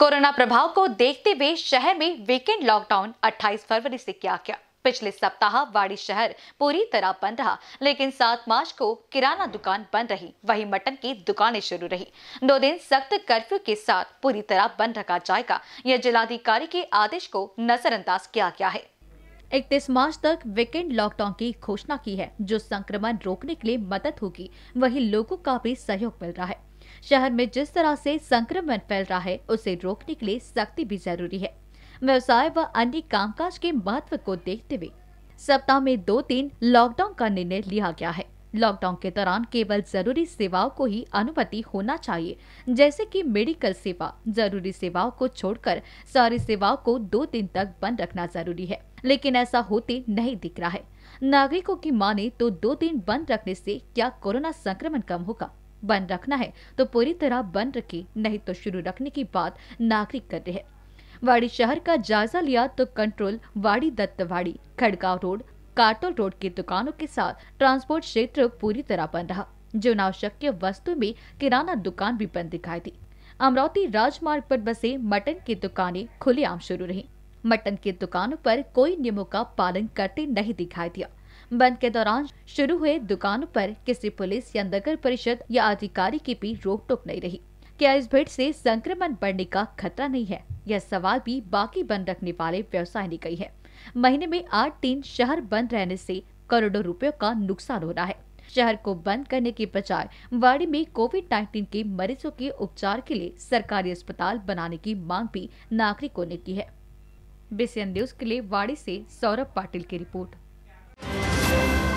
Corona प्रभाव को देखते हुए शहर में वीकेंड लॉकडाउन 28 फरवरी से किया गया पिछले सप्ताह वाड़ी शहर पूरी तरह बंद रहा लेकिन सात मार्च को किराना दुकान बंद रही वही मटन की दुकानें शुरू रही दो दिन सख्त कर्फ्यू के साथ पूरी तरह बंद रखा जाएगा यह जिलाधिकारी के आदेश को नजरअंदाज किया गया है इकतीस मार्च तक वीकेंड लॉकडाउन की घोषणा की है जो संक्रमण रोकने के लिए मदद होगी वही लोगों का भी सहयोग मिल रहा है शहर में जिस तरह से संक्रमण फैल रहा है उसे रोकने के लिए सख्ती भी जरूरी है व्यवसाय व अन्य कामकाज के महत्व को देखते हुए सप्ताह में दो तीन लॉकडाउन का निर्णय लिया गया है लॉकडाउन के दौरान केवल जरूरी सेवाओं को ही अनुमति होना चाहिए जैसे कि मेडिकल सेवा जरूरी सेवाओं को छोड़कर सारी सेवाओं को दो दिन तक बंद रखना जरूरी है लेकिन ऐसा होते नहीं दिख रहा है नागरिकों की माने तो दो दिन बंद रखने से क्या कोरोना संक्रमण कम होगा बंद रखना है तो पूरी तरह बंद रखे नहीं तो शुरू रखने की बात नागरिक कर रहे हैं वाड़ी शहर का जायजा लिया तो कंट्रोल वाड़ी दत्तवाड़ी खड़गांव रोड कार्टोल रोड की दुकानों के साथ ट्रांसपोर्ट क्षेत्र पूरी तरह बंद रहा जो नावशक्य वस्तु में किराना दुकान भी बंद दिखाई दी अमरावती राजमार्ग पर बसे मटन की दुकानें खुलेआम शुरू रही मटन की दुकानों पर कोई नियमों का पालन करते नहीं दिखाई दिया बंद के दौरान शुरू हुए दुकानों पर किसी पुलिस या नगर परिषद या अधिकारी की भी रोक टोक नहीं रही क्या इस भीड़ से संक्रमण बढ़ने का खतरा नहीं है यह सवाल भी बाकी बंद रखने वाले व्यवसाय ने कही है महीने में आठ दिन शहर बंद रहने से करोड़ों रुपयों का नुकसान हो रहा है शहर को बंद करने के बजाय वाड़ी में कोविड 19 के मरीजों के उपचार के लिए सरकारी अस्पताल बनाने की मांग भी नागरिकों ने की है बीसीएन न्यूज के लिए वाड़ी से सौरभ पाटिल की रिपोर्ट Thank you.